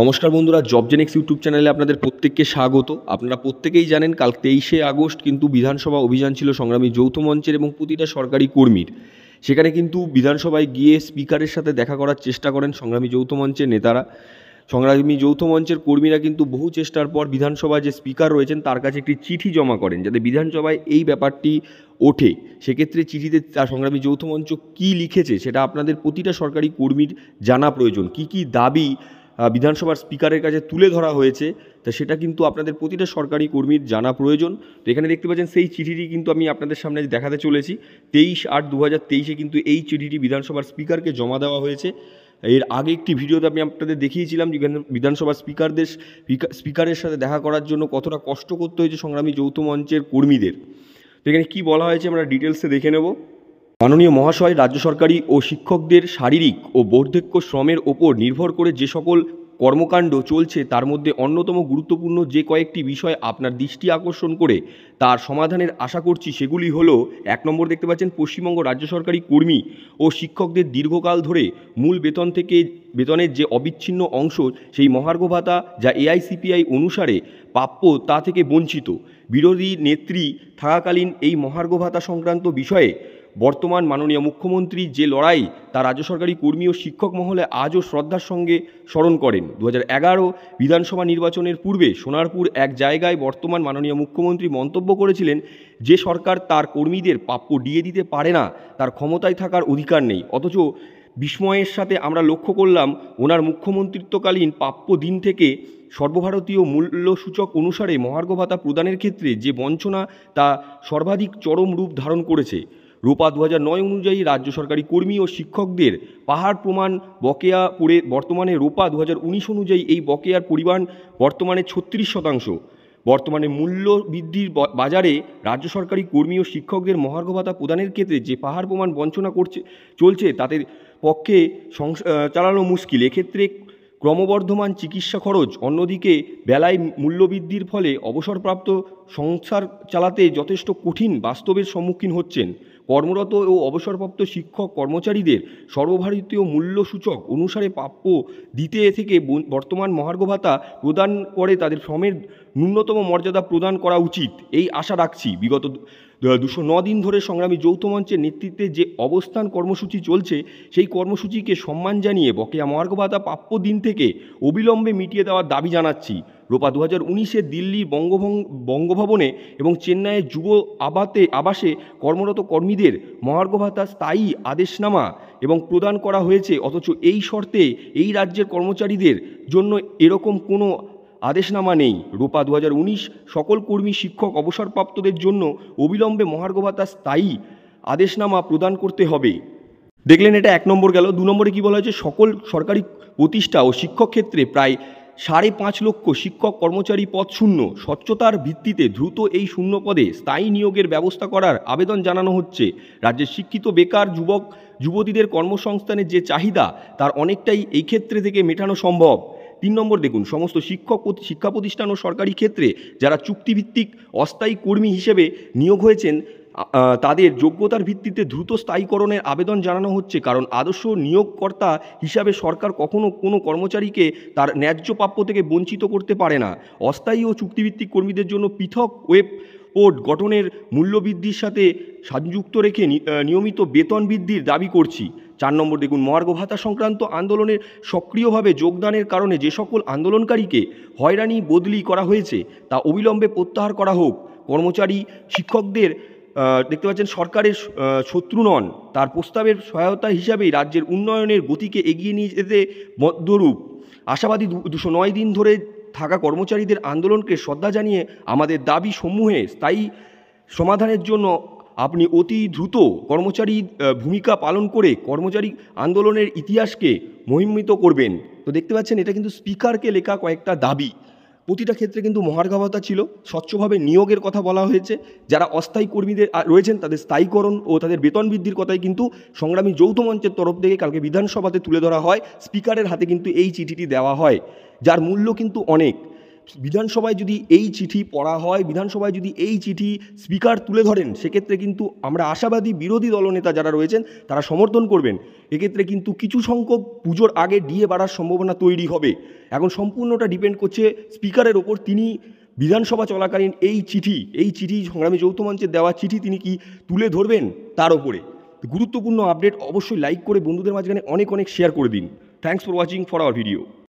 নমস্কার বন্ধুরা job Genex YouTube চ্যানেলে আপনাদের প্রত্যেককে স্বাগত আপনারা প্রত্যেকেই জানেন কাল তেইশে আগস্ট কিন্তু বিধানসভা অভিযান ছিল সংগ্রামী যৌথ মঞ্চের এবং প্রতিটা সরকারি কর্মীর সেখানে কিন্তু বিধানসভায় গিয়ে স্পিকারের সাথে দেখা করার চেষ্টা করেন সংগ্রামী যৌথ মঞ্চের নেতারা সংগ্রামী যৌথ মঞ্চের কর্মীরা কিন্তু বহু চেষ্টার পর বিধানসভা যে স্পিকার রয়েছেন তার কাছে একটি চিঠি জমা করেন যাতে বিধানসভায় এই ব্যাপারটি ওঠে সেক্ষেত্রে চিঠিতে সংগ্রামী যৌথ মঞ্চ কী লিখেছে সেটা আপনাদের প্রতিটা সরকারি কর্মীর জানা প্রয়োজন কি কি দাবি বিধানসভার স্পিকারের কাছে তুলে ধরা হয়েছে তা সেটা কিন্তু আপনাদের প্রতিটা সরকারি কর্মীর জানা প্রয়োজন তো এখানে দেখতে পাচ্ছেন সেই চিঠিটি কিন্তু আমি আপনাদের সামনে দেখাতে চলেছি তেইশ আট দু হাজার তেইশে কিন্তু এই চিঠিটি বিধানসভার স্পিকারকে জমা দেওয়া হয়েছে এর আগে একটি ভিডিওতে আমি আপনাদের দেখিয়েছিলাম যে বিধানসভার স্পিকারদের স্পিকারের সাথে দেখা করার জন্য কতটা কষ্ট করতে হয়েছে সংগ্রামী যৌথ মঞ্চের কর্মীদের তো এখানে কী বলা হয়েছে আমরা ডিটেলসে দেখে নেব মাননীয় মহাশয় রাজ্য সরকারি ও শিক্ষকদের শারীরিক ও বর্ধক্য শ্রমের ওপর নির্ভর করে যে সকল কর্মকাণ্ড চলছে তার মধ্যে অন্যতম গুরুত্বপূর্ণ যে কয়েকটি বিষয় আপনার দৃষ্টি আকর্ষণ করে তার সমাধানের আশা করছি সেগুলি হলো এক নম্বর দেখতে পাচ্ছেন পশ্চিমবঙ্গ রাজ্য সরকারি কর্মী ও শিক্ষকদের দীর্ঘকাল ধরে মূল বেতন থেকে বেতনের যে অবিচ্ছিন্ন অংশ সেই মহার্ঘ ভাতা যা এআইসিপিআই অনুসারে প্রাপ্য তা থেকে বঞ্চিত বিরোধী নেত্রী থাকাকালীন এই মহার্ঘ ভাতা সংক্রান্ত বিষয়ে বর্তমান মাননীয় মুখ্যমন্ত্রী যে লড়াই তা রাজ্য সরকারি কর্মী ও শিক্ষক মহলে আজও শ্রদ্ধার সঙ্গে স্মরণ করেন দু বিধানসভা নির্বাচনের পূর্বে সোনারপুর এক জায়গায় বর্তমান মাননীয় মুখ্যমন্ত্রী মন্তব্য করেছিলেন যে সরকার তার কর্মীদের প্রাপ্য ডিয়ে দিতে পারে না তার ক্ষমতায় থাকার অধিকার নেই অথচ বিস্ময়ের সাথে আমরা লক্ষ্য করলাম ওনার মুখ্যমন্ত্রিত্বকালীন প্রাপ্য দিন থেকে সর্বভারতীয় মূল্যসূচক অনুসারে মহার্ঘ ভাতা প্রদানের ক্ষেত্রে যে বঞ্চনা তা সর্বাধিক চরম রূপ ধারণ করেছে রূপা দু নয় অনুযায়ী রাজ্য সরকারি কর্মী ও শিক্ষকদের পাহাড় প্রমাণ বকেয়া পড়ে বর্তমানে রোপা দু অনুযায়ী এই বকেয়ার পরিমাণ বর্তমানে ছত্রিশ শতাংশ বর্তমানে মূল্য বৃদ্ধির বাজারে রাজ্য সরকারি কর্মী ও শিক্ষকদের মহার্ঘ ভাতা প্রদানের ক্ষেত্রে যে পাহাড় প্রমাণ বঞ্চনা করছে চলছে তাদের পক্ষে সংস চালানো মুশকিল এক্ষেত্রে ক্রমবর্ধমান চিকিৎসা খরচ অন্যদিকে বেলায় মূল্যবৃদ্ধির ফলে অবসরপ্রাপ্ত সংসার চালাতে যথেষ্ট কঠিন বাস্তবের সম্মুখীন হচ্ছেন কর্মরত ও অবসরপ্রাপ্ত শিক্ষক কর্মচারীদের সর্বভারতীয় মূল্যসূচক অনুসারে প্রাপ্য দিতে থেকে বর্তমান মহার্ঘ ভাতা প্রদান করে তাদের শ্রমের ন্যূনতম মর্যাদা প্রদান করা উচিত এই আশা রাখছি বিগত দুশো ন দিন ধরে সংগ্রামী যৌথ মঞ্চের নেতৃত্বে যে অবস্থান কর্মসূচি চলছে সেই কর্মসূচিকে সম্মান জানিয়ে বকেয়া মহার্ঘ ভাতা প্রাপ্য দিন থেকে অবিলম্বে মিটিয়ে দেওয়ার দাবি জানাচ্ছি রোপা দু হাজার উনিশে দিল্লি বঙ্গভঙ্গ বঙ্গভবনে এবং চেন্নাইয়ের যুব আবাতে আবাসে কর্মরত কর্মীদের মহার্ঘ ভাতা স্থায়ী আদেশনামা এবং প্রদান করা হয়েছে অথচ এই শর্তে এই রাজ্যের কর্মচারীদের জন্য এরকম কোনো আদেশনামা নেই রূপা দু সকল কর্মী শিক্ষক অবসরপ্রাপ্তদের জন্য অবিলম্বে মহার্ঘ ভাতা স্থায়ী আদেশনামা প্রদান করতে হবে দেখলেন এটা এক নম্বর গেল দু নম্বরে কী বলা হয়েছে সকল সরকারি প্রতিষ্ঠা ও শিক্ষক ক্ষেত্রে প্রায় সাড়ে পাঁচ লক্ষ শিক্ষক কর্মচারী পদ শূন্য স্বচ্ছতার ভিত্তিতে দ্রুত এই শূন্য পদে স্থায়ী নিয়োগের ব্যবস্থা করার আবেদন জানানো হচ্ছে রাজ্যের শিক্ষিত বেকার যুবক যুবতীদের কর্মসংস্থানের যে চাহিদা তার অনেকটাই এই ক্ষেত্রে থেকে মেটানো সম্ভব তিন নম্বর দেখুন সমস্ত শিক্ষক শিক্ষা প্রতিষ্ঠান ও সরকারি ক্ষেত্রে যারা চুক্তিভিত্তিক অস্থায়ী কর্মী হিসেবে নিয়োগ হয়েছেন তাদের যোগ্যতার ভিত্তিতে দ্রুত স্থায়ীকরণের আবেদন জানানো হচ্ছে কারণ আদর্শ নিয়োগকর্তা হিসাবে সরকার কখনো কোনো কর্মচারীকে তার ন্যায্য প্রাপ্য থেকে বঞ্চিত করতে পারে না অস্থায়ী ও চুক্তিভিত্তিক কর্মীদের জন্য পৃথক ওয়েব পোর্ট গঠনের মূল্যবৃদ্ধির সাথে সংযুক্ত রেখে নিয়মিত বেতন বৃদ্ধির দাবি করছি চার নম্বর দেখুন মহার্ঘ ভাতা সংক্রান্ত আন্দোলনের সক্রিয়ভাবে যোগদানের কারণে যে সকল আন্দোলনকারীকে হয়রানি বদলি করা হয়েছে তা অবিলম্বে প্রত্যাহার করা হোক কর্মচারী শিক্ষকদের দেখতে পাচ্ছেন সরকারের শত্রু নন তার প্রস্তাবের সহায়তা হিসাবেই রাজ্যের উন্নয়নের গতিকে এগিয়ে নিয়ে যেতে মধ্যরূপ আশাবাদী দুশো নয় দিন ধরে থাকা কর্মচারীদের আন্দোলনকে শ্রদ্ধা জানিয়ে আমাদের দাবি সমূহে স্থায়ী সমাধানের জন্য আপনি অতি দ্রুত কর্মচারী ভূমিকা পালন করে কর্মচারী আন্দোলনের ইতিহাসকে মহিমিত করবেন তো দেখতে পাচ্ছেন এটা কিন্তু স্পিকারকে লেখা কয়েকটা দাবি প্রতিটা ক্ষেত্রে কিন্তু মহার্ঘাবতা ছিল স্বচ্ছভাবে নিয়োগের কথা বলা হয়েছে যারা অস্থায়ী কর্মীদের রয়েছেন তাদের স্থায়ীকরণ ও তাদের বেতন বৃদ্ধির কথাই কিন্তু সংগ্রামী যৌথ মঞ্চের তরফ থেকে কালকে বিধানসভাতে তুলে ধরা হয় স্পিকারের হাতে কিন্তু এই চিঠিটি দেওয়া হয় যার মূল্য কিন্তু অনেক বিধানসভায় যদি এই চিঠি পড়া হয় বিধানসভায় যদি এই চিঠি স্পিকার তুলে ধরেন সেক্ষেত্রে কিন্তু আমরা আশাবাদী বিরোধী দলনেতা যারা রয়েছেন তারা সমর্থন করবেন এক্ষেত্রে কিন্তু কিছু সংখ্যক পুজোর আগে ডিএ বাড়ার সম্ভাবনা তৈরি হবে এখন সম্পূর্ণটা ডিপেন্ড করছে স্পিকারের ওপর তিনি বিধানসভা চলাকালীন এই চিঠি এই চিঠি সংগ্রামী যৌথ মঞ্চে দেওয়া চিঠি তিনি কি তুলে ধরবেন তার ওপরে গুরুত্বপূর্ণ আপডেট অবশ্যই লাইক করে বন্ধুদের মাঝখানে অনেক অনেক শেয়ার করে দিন thanks for watching for our video